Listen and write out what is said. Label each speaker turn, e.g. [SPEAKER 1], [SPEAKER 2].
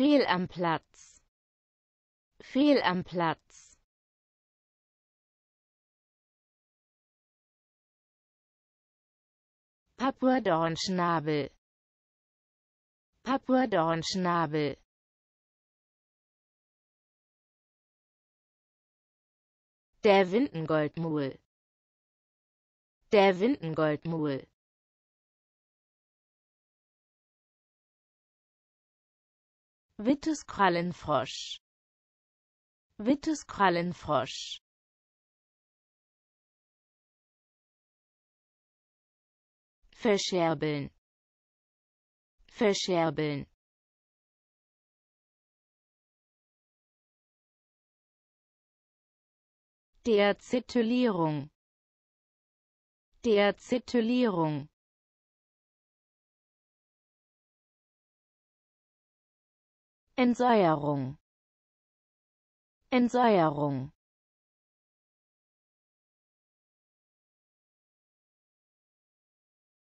[SPEAKER 1] Fehl am Platz. Fehl am Platz. Papuadornschnabel. Papuadornschnabel. Der Windengoldmuhl. Der Windengoldmuhl. Wittes Krallenfrosch Wittes Krallenfrosch Verscherbeln Verscherbeln Der Zitulierung der Zitulierung Entsäuerung Entsäuerung